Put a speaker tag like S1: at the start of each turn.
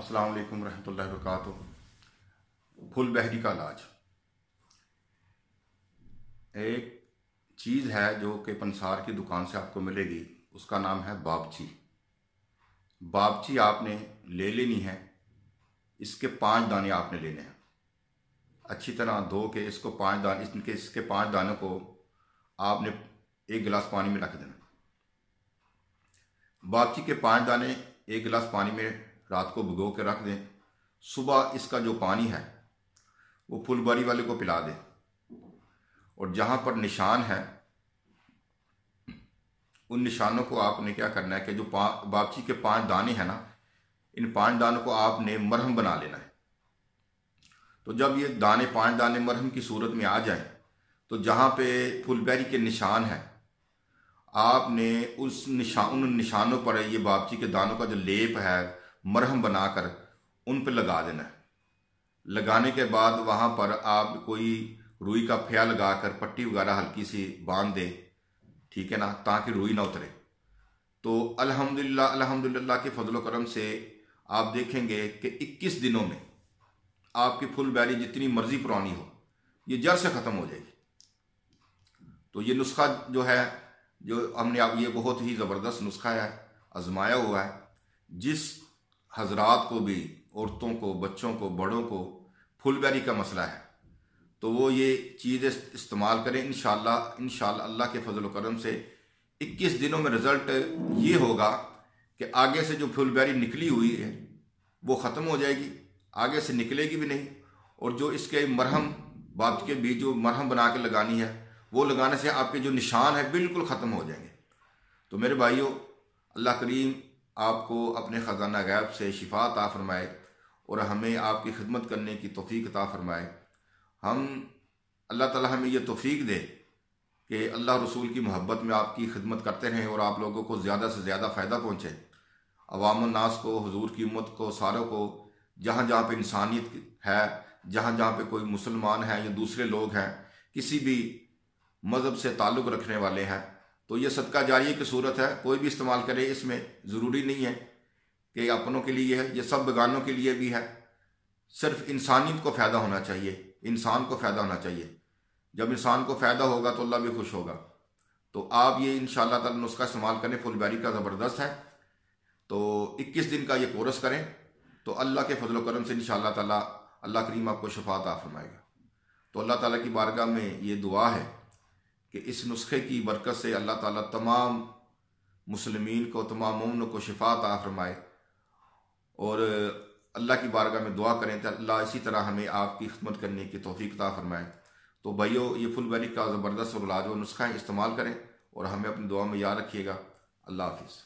S1: अस्सलाम वालेकुम रहमतुल्लाहि बरकातहू फुल बहरी का इलाज एक चीज़ है जो कि पंसार की दुकान से आपको मिलेगी उसका नाम है बाबची बाबची आपने ले लेनी है इसके पांच दाने आपने लेने हैं अच्छी तरह धो के इसको पांच दाने इसके इसके पांच दानों को आपने एक गिलास पानी में रख देना बाबची के पांच दाने एक गिलास पानी में रात को भिगो के रख दें सुबह इसका जो पानी है वो फुलबारी वाले को पिला दें और जहाँ पर निशान है उन निशानों को आपने क्या करना है कि जो बापची के पांच दाने हैं ना इन पांच दानों को आपने मरहम बना लेना है तो जब ये दाने पांच दाने मरहम की सूरत में आ जाएं तो जहाँ पे फुलबेरी के निशान हैं आपने उस निशान उन निशानों पर ये बापची के दानों का जो लेप है मरहम बनाकर उन पर लगा देना है लगाने के बाद वहाँ पर आप कोई रुई का फया लगा कर पट्टी वगैरह हल्की सी बांध दें ठीक है ना ताकि रुई ना उतरे तो अल्हम्दुलिल्लाह अल्हम्दुलिल्लाह के फजल करम से आप देखेंगे कि 21 दिनों में आपकी फुल बैरी जितनी मर्जी पुरानी हो ये जड़ से ख़त्म हो जाएगी तो ये नुस्खा जो है जो हमने आप ये बहुत ही ज़बरदस्त नुस्खा है आजमाया हुआ है जिस हजरात को भी औरतों को बच्चों को बड़ों को फुलबेरी का मसला है तो वो ये चीज़ इस्तेमाल करें इन इन अल्लाह के फजल करम से 21 दिनों में रिज़ल्ट ये होगा कि आगे से जो फुलबेरी निकली हुई है वो ख़त्म हो जाएगी आगे से निकलेगी भी नहीं और जो इसके मरहम बात के बीच जो मरहम बना के लगानी है वो लगाने से आपके जो निशान है बिल्कुल ख़त्म हो जाएंगे तो मेरे भाइयों अल्लाह करीम आपको अपने ख़जाना गैब से शिफा ता फरमाए और हमें आपकी खिदमत करने की तोफ़ी ता फरमाए हम अल्लाह ताला हमें ये तोफ़ी दे कि अल्लाह रसूल की मोहब्बत में आपकी खिदमत करते रहें और आप लोगों को ज़्यादा से ज़्यादा फ़ायदा पहुँचे अवाम नास को हजूर की उम्मत को सारों को जहाँ जहाँ पर इंसानियत है जहाँ जहाँ पर कोई मुसलमान है या दूसरे लोग हैं किसी भी मज़हब से ताल्लुक़ रखने वाले हैं तो ये सदका जारी की सूरत है कोई भी इस्तेमाल करे इसमें ज़रूरी नहीं है कि अपनों के लिए है ये सब बेगानों के लिए भी है सिर्फ इंसानियत को फ़ायदा होना चाहिए इंसान को फ़ायदा होना चाहिए जब इंसान को फ़ायदा होगा तो अल्लाह भी खुश होगा तो आप ये इन ताला नुस्खा इस्तेमाल करें फुलबैरी का ज़बरदस्त है तो 21 दिन का ये कोर्स करें तो अल्लाह के फजल करम से इन ताला अल्लाह करीम आपको शफात आ फरमाएगा तो अल्लाह ताला की बारगाह में ये दुआ है कि इस नुस्खे की बरकत से अल्लाह ताला तमाम मुसलमान को तमाम उमन को शिफात फरमाए और अल्लाह की बारगाह में दुआ करें तो अल्लाह इसी तरह हमें आपकी खिदमत करने की तोफ़ी ता फरमाए तो भाइयों ये फुल का ज़बरदस्त और लाजो नुस्खा इस्तेमाल करें और हमें अपनी दुआ में याद रखिएगा अल्लाह हाफिज़